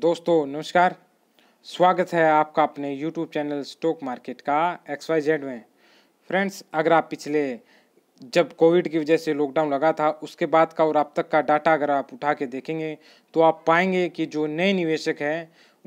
दोस्तों नमस्कार स्वागत है आपका अपने YouTube चैनल स्टॉक मार्केट का एक्स वाई जेड में फ्रेंड्स अगर आप पिछले जब कोविड की वजह से लॉकडाउन लगा था उसके बाद का और अब तक का डाटा अगर आप उठा के देखेंगे तो आप पाएंगे कि जो नए निवेशक हैं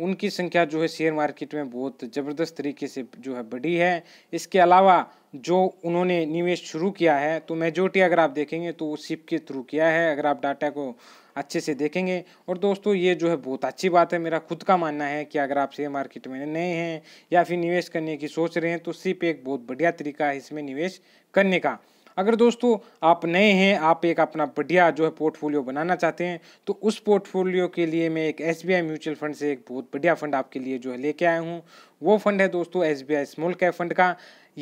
उनकी संख्या जो है शेयर मार्केट में बहुत ज़बरदस्त तरीके से जो है बढ़ी है इसके अलावा जो उन्होंने निवेश शुरू किया है तो मेजोरिटी अगर आप देखेंगे तो वो सिप के थ्रू किया है अगर आप डाटा को अच्छे से देखेंगे और दोस्तों ये जो है बहुत अच्छी बात है मेरा खुद का मानना है कि अगर आप शेयर मार्केट में नए हैं या फिर निवेश करने की सोच रहे हैं तो सिप एक बहुत बढ़िया तरीका है इसमें निवेश करने का अगर दोस्तों आप नए हैं आप एक अपना बढ़िया जो है पोर्टफोलियो बनाना चाहते हैं तो उस पोर्टफोलियो के लिए मैं एक एस म्यूचुअल फंड से एक बहुत बढ़िया फंड आपके लिए जो है लेके आया हूँ वो फंड है दोस्तों एस स्मॉल कैप फंड का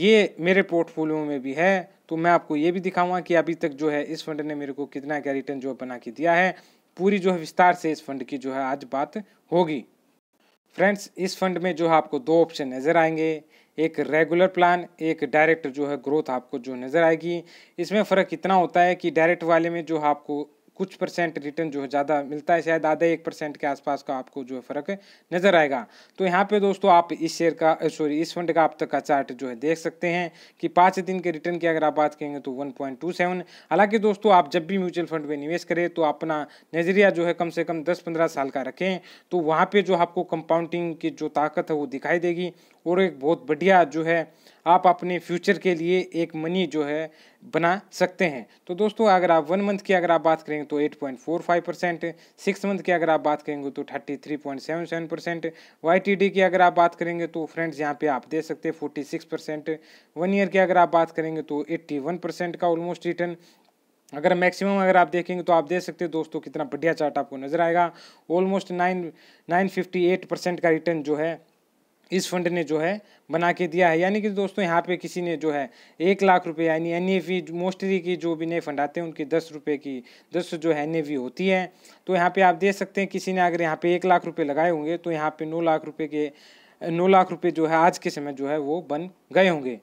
ये मेरे पोर्टफोलियो में भी है तो मैं आपको ये भी दिखाऊंगा कि अभी तक जो है इस फंड ने मेरे को कितना क्या रिटर्न जो है बना के दिया है पूरी जो है विस्तार से इस फंड की जो है आज बात होगी फ्रेंड्स इस फंड में जो है आपको दो ऑप्शन नज़र आएंगे एक रेगुलर प्लान एक डायरेक्ट जो है ग्रोथ आपको जो नज़र आएगी इसमें फ़र्क इतना होता है कि डायरेक्ट वाले में जो आपको कुछ परसेंट रिटर्न जो है ज़्यादा मिलता है शायद आधा एक परसेंट के आसपास का आपको जो है फ़र्क नज़र आएगा तो यहाँ पे दोस्तों आप इस शेयर का सॉरी इस फंड का आप तक का चार्ट जो है देख सकते हैं कि पाँच दिन के रिटर्न की अगर आप बात करेंगे तो वन पॉइंट टू सेवन हालाँकि दोस्तों आप जब भी म्यूचुअल फंड में निवेश करें तो अपना नज़रिया जो है कम से कम दस पंद्रह साल का रखें तो वहाँ पर जो आपको कंपाउंडिंग की जो ताकत है वो दिखाई देगी और एक बहुत बढ़िया जो है आप अपने फ्यूचर के लिए एक मनी जो है बना सकते हैं तो दोस्तों अगर आप वन मंथ की अगर आप बात करेंगे तो eight point four five percent six month की अगर आप बात करेंगे तो thirty three point seven seven percent Y की अगर आप बात करेंगे तो फ्रेंड्स यहाँ पे आप दे सकते हैं forty six percent one year की अगर आप बात करेंगे तो एट्टी वन परसेंट का ऑलमोस्ट रिटर्न अगर मैक्सिमम अगर आप देखेंगे तो आप देख सकते हैं दोस्तों कितना बढ़िया चार्ट आपको नजर आएगा almost nine nine fifty eight percent का रिटर्न जो है इस फंड ने जो है बना के दिया है यानी कि दोस्तों यहाँ पे किसी ने जो है एक लाख रुपए यानी एन ए मोस्टली की जो भी नए फंड आते हैं उनकी दस रुपये की दस जो है एन होती है तो यहाँ पे आप देख सकते हैं किसी ने अगर यहाँ पे एक लाख रुपए लगाए होंगे तो यहाँ पे नौ लाख रुपए के नौ लाख रुपए जो है आज के समय जो है वो बन गए होंगे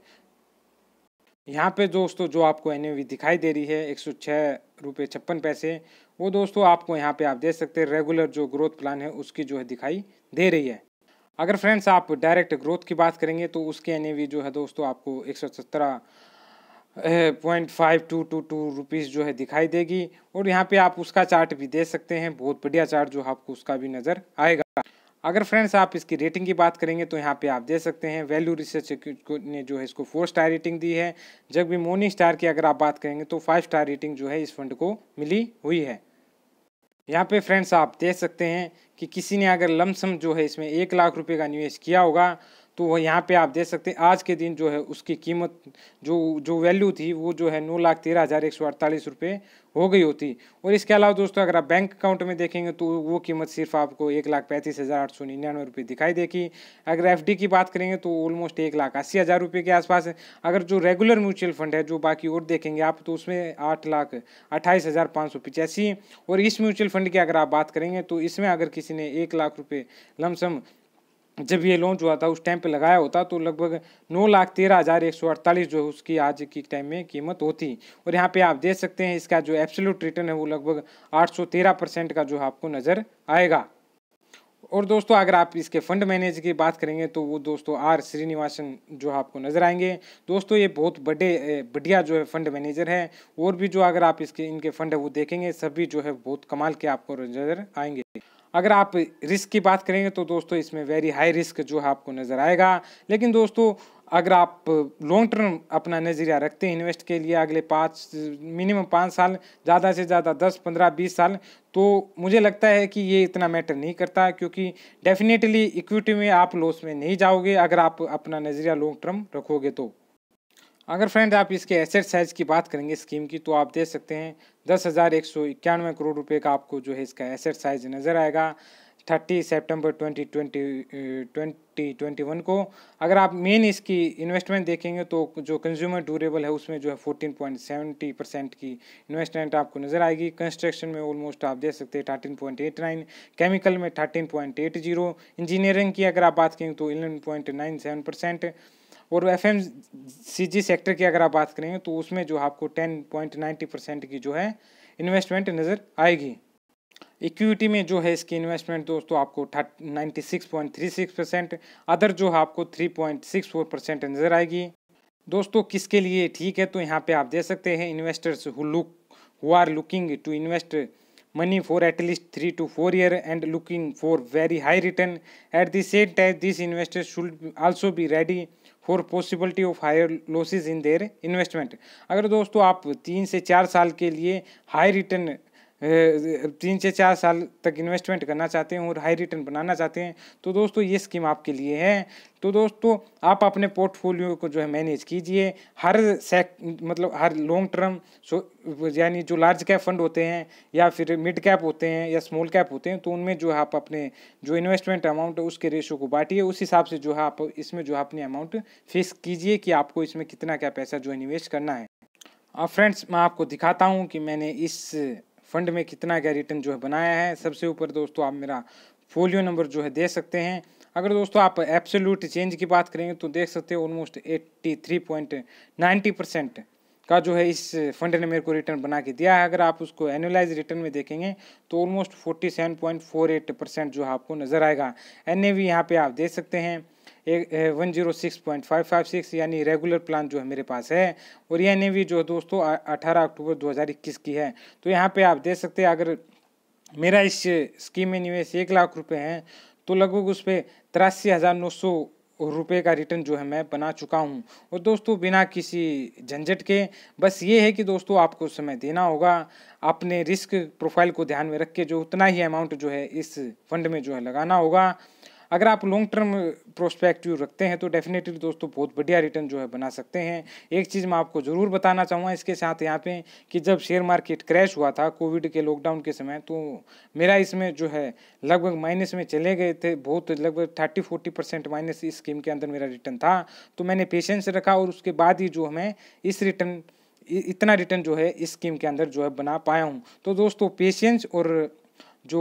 यहाँ पे दोस्तों जो आपको एन दिखाई दे रही है एक सौ छः रुपये छप्पन पैसे वो दोस्तों आपको यहाँ पे आप देख सकते हैं रेगुलर जो ग्रोथ प्लान है उसकी जो है दिखाई दे रही है अगर फ्रेंड्स आप डायरेक्ट ग्रोथ की बात करेंगे तो उसके एन जो है दोस्तों आपको एक सौ सत्रह point five two two two rupees जो है दिखाई देगी और यहाँ पे आप उसका चार्ट भी दे सकते हैं बहुत बढ़िया चार्ट जो आपको उसका भी नज़र आएगा अगर फ्रेंड्स आप इसकी रेटिंग की बात करेंगे तो यहाँ पे आप दे सकते हैं वैल्यू रिसर्च ने जो है इसको फोर स्टार रेटिंग दी है जब भी मोनी स्टार की अगर आप बात करेंगे तो फाइव स्टार रेटिंग जो है इस फंड को मिली हुई है यहाँ पे फ्रेंड्स आप देख सकते हैं कि किसी ने अगर लमसम जो है इसमें एक लाख रुपए का निवेश किया होगा तो वह यहाँ पे आप देख सकते हैं आज के दिन जो है उसकी कीमत जो जो वैल्यू थी वो जो है नौ लाख तेरह हज़ार एक सौ अड़तालीस रुपये हो गई होती और इसके अलावा दोस्तों अगर आप बैंक अकाउंट में देखेंगे तो वो कीमत सिर्फ आपको एक लाख पैंतीस हज़ार आठ सौ निन्यानवे रुपये दिखाई देगी अगर एफ की बात करेंगे तो ऑलमोस्ट एक लाख अस्सी हज़ार रुपये के आसपास है अगर जो रेगुलर म्यूचुअल फंड है जो बाकी और देखेंगे आप तो उसमें आठ लाख अट्ठाईस हज़ार पाँच सौ पिचासी और इस म्यूचुअल फंड की अगर आप बात करेंगे तो इसमें अगर किसी ने एक लाख रुपये लमसम जब ये लॉन्च हुआ था उस टाइम पे लगाया होता तो लगभग नौ लाख तेरह हज़ार एक सौ अड़तालीस जो है उसकी आज की टाइम में कीमत होती और यहाँ पे आप देख सकते हैं इसका जो एब्सोल्यूट रिटर्न है वो लगभग आठ सौ तेरह परसेंट का जो है आपको नज़र आएगा और दोस्तों अगर आप इसके फंड मैनेजर की बात करेंगे तो वो दोस्तों आर श्रीनिवासन जो आपको नज़र आएंगे दोस्तों ये बहुत बड़े बढ़िया जो है फंड मैनेजर है और भी जो अगर आप इसके इनके फंड है वो देखेंगे सभी जो है बहुत कमाल के आपको नज़र आएंगे अगर आप रिस्क की बात करेंगे तो दोस्तों इसमें वेरी हाई रिस्क जो है आपको नज़र आएगा लेकिन दोस्तों अगर आप लॉन्ग टर्म अपना नज़रिया रखते हैं इन्वेस्ट के लिए अगले पाँच मिनिमम पाँच साल ज़्यादा से ज़्यादा दस पंद्रह बीस साल तो मुझे लगता है कि ये इतना मैटर नहीं करता क्योंकि डेफिनेटली इक्विटी में आप लॉस में नहीं जाओगे अगर आप अपना नज़रिया लॉन्ग टर्म रखोगे तो अगर फ्रेंड आप इसके एसेट साइज की बात करेंगे स्कीम की तो आप देख सकते हैं दस हज़ार एक सौ इक्यानवे करोड़ रुपए का आपको जो है इसका एसेट साइज नज़र आएगा थर्टी सितंबर ट्वेंटी ट्वेंटी ट्वेंटी वन को अगर आप मेन इसकी इन्वेस्टमेंट देखेंगे तो जो कंज्यूमर ड्यूरेबल है उसमें जो है फोर्टीन पॉइंट सेवेंटी परसेंट की इन्वेस्टमेंट आपको नज़र आएगी कंस्ट्रक्शन में ऑलमोस्ट आप देख सकते हैं thirteen point eight nine chemical में thirteen point eight zero engineering की अगर आप बात करें तो eleven point nine seven percent और F M C G sector की अगर आप बात करेंगे तो उसमें जो आपको टेन पॉइंट नाइन्टी परसेंट की जो है इन्वेस्टमेंट नज़र आएगी इक्विटी में जो है इसकी इन्वेस्टमेंट दोस्तों आपको ninety six point three six percent other जो है आपको three point six four percent नज़र आएगी दोस्तों किसके लिए ठीक है तो यहाँ पे आप दे सकते हैं investors who look who are looking to invest money for at least three to four year and looking for very high return at the same time this investors should also be ready for possibility of higher losses in their investment अगर दोस्तों आप तीन से चार साल के लिए high return तीन से चार साल तक इन्वेस्टमेंट करना चाहते हैं और हाई रिटर्न बनाना चाहते हैं तो दोस्तों ये स्कीम आपके लिए है तो दोस्तों आप अपने पोर्टफोलियो को जो है मैनेज कीजिए हर सेक मतलब हर लॉन्ग टर्म सो यानी जो लार्ज कैप फंड होते हैं या फिर मिड कैप होते हैं या स्मॉल कैप होते हैं तो उनमें जो है आप अपने जो इन्वेस्टमेंट अमाउंट है उसके रेशो को बांटिए उस हिसाब से जो है आप इसमें जो है अपनी अमाउंट फिक्स कीजिए कि आपको इसमें कितना क्या पैसा जो है निवेश करना है फ्रेंड्स मैं आपको दिखाता हूँ कि मैंने इस फंड में कितना क्या रिटर्न जो है बनाया है सबसे ऊपर दोस्तों आप मेरा फोलियो नंबर जो है दे सकते हैं अगर दोस्तों आप एप्सोल्यूट चेंज की बात करेंगे तो देख सकते हो almost eighty three point ninety percent का जो है इस फंड ने मेरे को रिटर्न बना के दिया है अगर आप उसको एनुअलाइज रिटर्न में देखेंगे तो almost forty seven point four eight percent जो है आपको नज़र आएगा एन ए वी यहाँ पर आप देख सकते हैं one zero six point five five six यानी रेगुलर प्लान जो है मेरे पास है और ये एन जो है दोस्तों अठारह अक्टूबर दो हज़ार इक्कीस की है तो यहाँ पे आप देख सकते हैं अगर मेरा इस स्कीम में निवेश एक लाख रुपए हैं तो लगभग उस पर तिरासी हज़ार नौ सौ रुपये का रिटर्न जो है मैं बना चुका हूँ और दोस्तों बिना किसी झंझट के बस ये है कि दोस्तों आपको समय देना होगा अपने रिस्क प्रोफाइल को ध्यान में रख के जो उतना ही अमाउंट जो है इस फंड में जो है लगाना होगा अगर आप लॉन्ग टर्म प्रोस्पेक्टिव रखते हैं तो डेफिनेटली दोस्तों बहुत बढ़िया रिटर्न जो है बना सकते हैं एक चीज़ मैं आपको ज़रूर बताना चाहूँगा इसके साथ यहाँ पे कि जब शेयर मार्केट क्रैश हुआ था कोविड के लॉकडाउन के समय तो मेरा इसमें जो है लगभग माइनस में चले गए थे बहुत लगभग थर्टी फोर्टी परसेंट माइनस इस स्कीम के अंदर मेरा रिटर्न था तो मैंने पेशेंस रखा और उसके बाद ही जो हमें इस रिटर्न इतना रिटर्न जो है इस स्कीम के अंदर जो है बना पाया हूँ तो दोस्तों पेशेंस और जो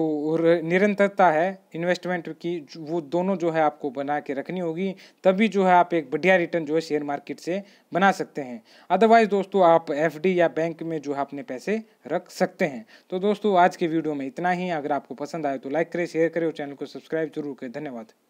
निरंतरता है इन्वेस्टमेंट की वो दोनों जो है आपको बना के रखनी होगी तभी जो है आप एक बढ़िया रिटर्न जो है शेयर मार्केट से बना सकते हैं अदरवाइज दोस्तों आप एफडी या बैंक में जो है अपने पैसे रख सकते हैं तो दोस्तों आज के वीडियो में इतना ही अगर आपको पसंद आए तो लाइक करें शेयर करें और चैनल को सब्सक्राइब जरूर करें धन्यवाद